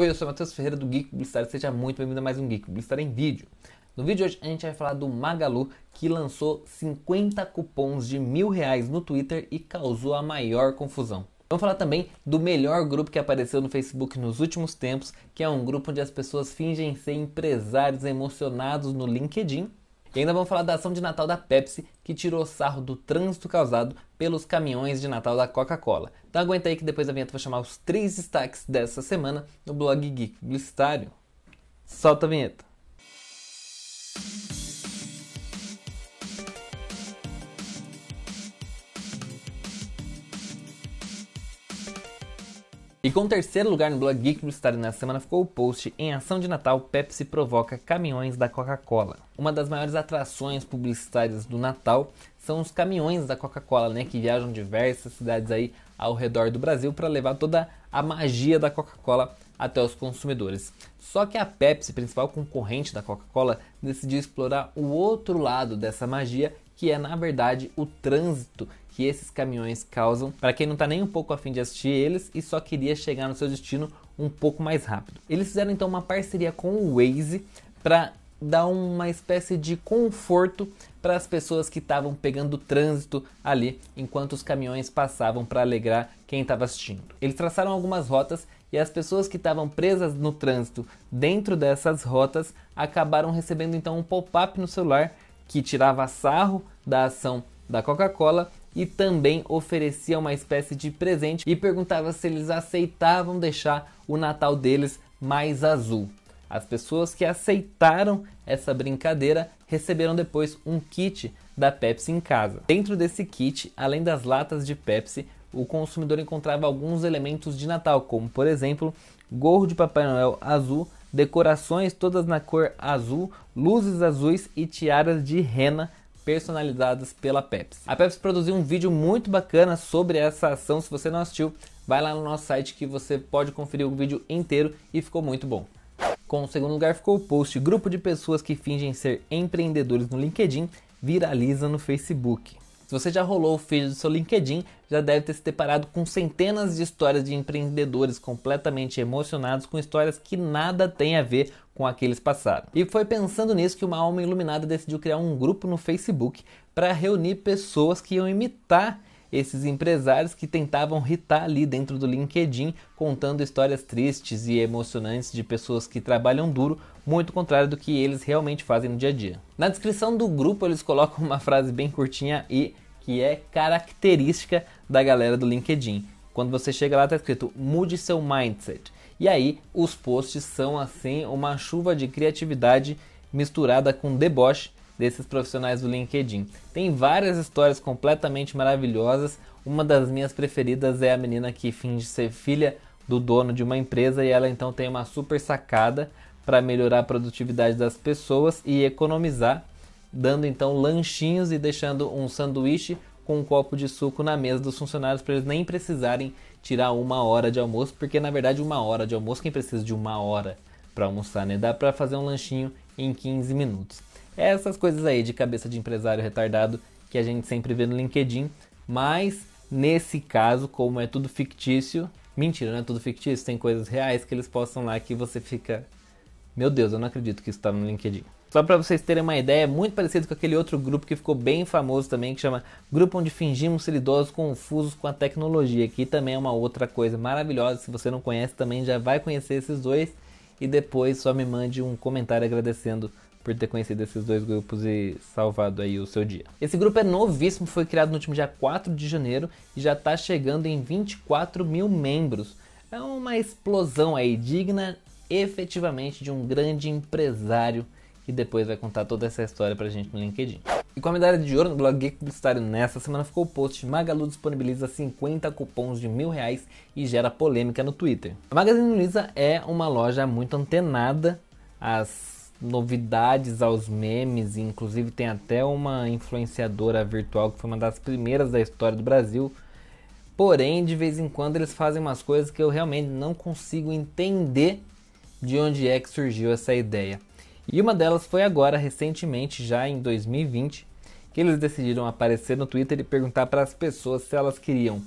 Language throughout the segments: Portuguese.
Oi, eu sou o Matheus Ferreira do Geek Publicitário, seja muito bem-vindo a mais um Geek Publicitário em Vídeo. No vídeo de hoje a gente vai falar do Magalu, que lançou 50 cupons de mil reais no Twitter e causou a maior confusão. Vamos falar também do melhor grupo que apareceu no Facebook nos últimos tempos, que é um grupo onde as pessoas fingem ser empresários emocionados no LinkedIn e ainda vamos falar da ação de Natal da Pepsi, que tirou sarro do trânsito causado pelos caminhões de Natal da Coca-Cola. Então aguenta aí que depois da vinheta vou chamar os três destaques dessa semana no blog Geek Publicitário. Solta a vinheta. E com o terceiro lugar no blog Geek Publicitário na semana ficou o post Em ação de Natal, Pepsi provoca caminhões da Coca-Cola. Uma das maiores atrações publicitárias do Natal são os caminhões da Coca-Cola, né, que viajam diversas cidades aí ao redor do Brasil para levar toda a magia da Coca-Cola até os consumidores. Só que a Pepsi, principal concorrente da Coca-Cola, decidiu explorar o outro lado dessa magia, que é na verdade o trânsito que esses caminhões causam para quem não está nem um pouco afim de assistir eles e só queria chegar no seu destino um pouco mais rápido. Eles fizeram então uma parceria com o Waze para dar uma espécie de conforto para as pessoas que estavam pegando trânsito ali enquanto os caminhões passavam para alegrar quem estava assistindo. Eles traçaram algumas rotas e as pessoas que estavam presas no trânsito dentro dessas rotas acabaram recebendo então um pop-up no celular que tirava sarro da ação da Coca-Cola e também oferecia uma espécie de presente e perguntava se eles aceitavam deixar o Natal deles mais azul. As pessoas que aceitaram essa brincadeira receberam depois um kit da Pepsi em casa. Dentro desse kit, além das latas de Pepsi, o consumidor encontrava alguns elementos de Natal, como por exemplo, gorro de Papai Noel azul decorações todas na cor azul, luzes azuis e tiaras de rena personalizadas pela Pepsi. A Pepsi produziu um vídeo muito bacana sobre essa ação, se você não assistiu, vai lá no nosso site que você pode conferir o vídeo inteiro e ficou muito bom. Com o segundo lugar ficou o post Grupo de pessoas que fingem ser empreendedores no LinkedIn viraliza no Facebook. Se você já rolou o feed do seu LinkedIn, já deve ter se deparado com centenas de histórias de empreendedores completamente emocionados com histórias que nada têm a ver com aqueles passados. E foi pensando nisso que uma alma iluminada decidiu criar um grupo no Facebook para reunir pessoas que iam imitar esses empresários que tentavam ritar ali dentro do LinkedIn, contando histórias tristes e emocionantes de pessoas que trabalham duro, muito contrário do que eles realmente fazem no dia a dia. Na descrição do grupo, eles colocam uma frase bem curtinha e que é característica da galera do LinkedIn. Quando você chega lá, está escrito mude seu mindset. E aí, os posts são assim uma chuva de criatividade misturada com deboche desses profissionais do LinkedIn. Tem várias histórias completamente maravilhosas. Uma das minhas preferidas é a menina que finge ser filha do dono de uma empresa e ela então tem uma super sacada para melhorar a produtividade das pessoas e economizar, dando então lanchinhos e deixando um sanduíche com um copo de suco na mesa dos funcionários para eles nem precisarem tirar uma hora de almoço, porque na verdade uma hora de almoço quem precisa de uma hora para almoçar, né? Dá para fazer um lanchinho em 15 minutos. Essas coisas aí de cabeça de empresário retardado que a gente sempre vê no LinkedIn, mas nesse caso, como é tudo fictício, mentira, não é tudo fictício, tem coisas reais que eles postam lá que você fica, meu Deus, eu não acredito que isso está no LinkedIn. Só para vocês terem uma ideia, é muito parecido com aquele outro grupo que ficou bem famoso também, que chama Grupo Onde Fingimos Ser Idosos Confusos com a Tecnologia, que também é uma outra coisa maravilhosa. Se você não conhece também, já vai conhecer esses dois. E depois só me mande um comentário agradecendo por ter conhecido esses dois grupos e salvado aí o seu dia. Esse grupo é novíssimo, foi criado no último dia 4 de janeiro e já está chegando em 24 mil membros. É uma explosão aí, digna efetivamente de um grande empresário que depois vai contar toda essa história pra gente no LinkedIn. E com a medalha de ouro no blog Geek Publicitário nessa semana ficou o post Magalu disponibiliza 50 cupons de mil reais e gera polêmica no Twitter. A Magazine Luiza é uma loja muito antenada às novidades aos memes, inclusive tem até uma influenciadora virtual que foi uma das primeiras da história do Brasil. Porém, de vez em quando eles fazem umas coisas que eu realmente não consigo entender de onde é que surgiu essa ideia. E uma delas foi agora, recentemente, já em 2020, que eles decidiram aparecer no Twitter e perguntar para as pessoas se elas queriam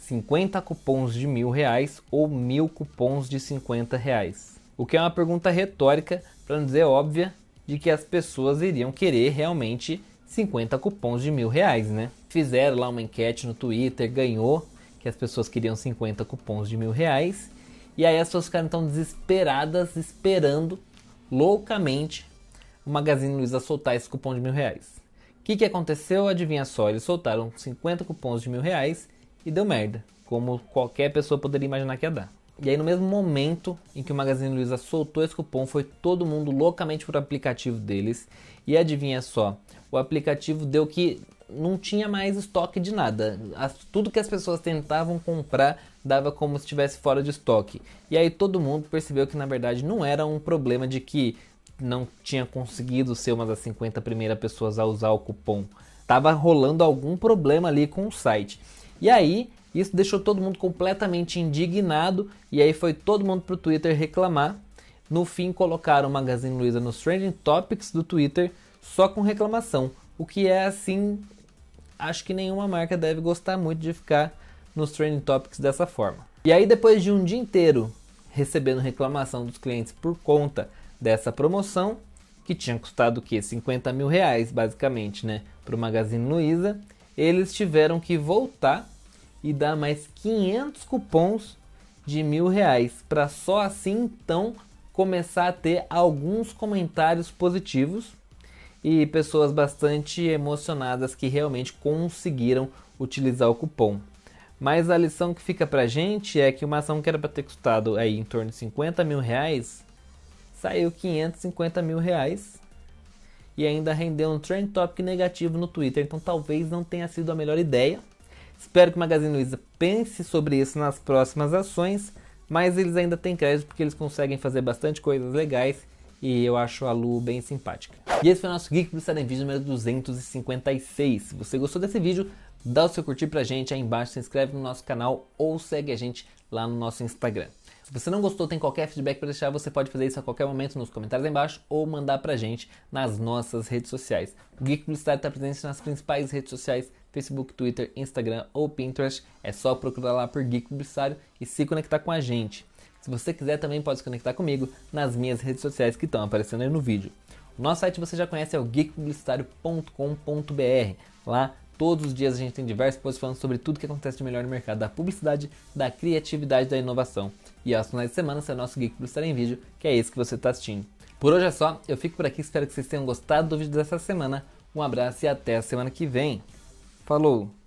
50 cupons de mil reais ou mil cupons de 50 reais. O que é uma pergunta retórica, para não dizer óbvia, de que as pessoas iriam querer realmente 50 cupons de mil reais, né? Fizeram lá uma enquete no Twitter, ganhou que as pessoas queriam 50 cupons de mil reais. E aí as pessoas ficaram tão desesperadas, esperando loucamente o Magazine Luiza soltar esse cupom de mil reais. O que, que aconteceu? Adivinha só, eles soltaram 50 cupons de mil reais e deu merda, como qualquer pessoa poderia imaginar que ia dar. E aí no mesmo momento em que o Magazine Luiza soltou esse cupom, foi todo mundo loucamente pro aplicativo deles. E adivinha só, o aplicativo deu que não tinha mais estoque de nada. As, tudo que as pessoas tentavam comprar dava como se estivesse fora de estoque. E aí todo mundo percebeu que na verdade não era um problema de que não tinha conseguido ser uma das 50 primeiras pessoas a usar o cupom. Tava rolando algum problema ali com o site. E aí isso deixou todo mundo completamente indignado e aí foi todo mundo pro Twitter reclamar. No fim, colocaram o Magazine Luiza nos trending topics do Twitter só com reclamação, o que é assim, acho que nenhuma marca deve gostar muito de ficar nos trending topics dessa forma. E aí depois de um dia inteiro recebendo reclamação dos clientes por conta dessa promoção, que tinha custado o quê? 50 mil reais, basicamente, né? Para o Magazine Luiza, eles tiveram que voltar e dá mais 500 cupons de mil reais para só assim então começar a ter alguns comentários positivos e pessoas bastante emocionadas que realmente conseguiram utilizar o cupom. Mas a lição que fica para gente é que uma ação que era para ter custado aí em torno de 50 mil reais saiu 550 mil reais e ainda rendeu um trend topic negativo no Twitter. Então talvez não tenha sido a melhor ideia Espero que o Magazine Luiza pense sobre isso nas próximas ações, mas eles ainda têm crédito porque eles conseguem fazer bastante coisas legais e eu acho a Lu bem simpática. E esse foi o nosso Geek Star em Vídeo número 256. Se você gostou desse vídeo, dá o seu curtir pra gente aí embaixo, se inscreve no nosso canal ou segue a gente lá no nosso Instagram. Se você não gostou, tem qualquer feedback para deixar, você pode fazer isso a qualquer momento nos comentários aí embaixo ou mandar pra gente nas nossas redes sociais. O Geek Star está presente nas principais redes sociais Facebook, Twitter, Instagram ou Pinterest. É só procurar lá por Geek Publicitário e se conectar com a gente. Se você quiser também pode se conectar comigo nas minhas redes sociais que estão aparecendo aí no vídeo. O nosso site você já conhece é o geekpublicitario.com.br. Lá todos os dias a gente tem diversos posts falando sobre tudo que acontece de melhor no mercado da publicidade, da criatividade, da inovação. E aos finais de semana será é o nosso Geek Publicitário em vídeo, que é esse que você está assistindo. Por hoje é só, eu fico por aqui, espero que vocês tenham gostado do vídeo dessa semana. Um abraço e até a semana que vem. Falou!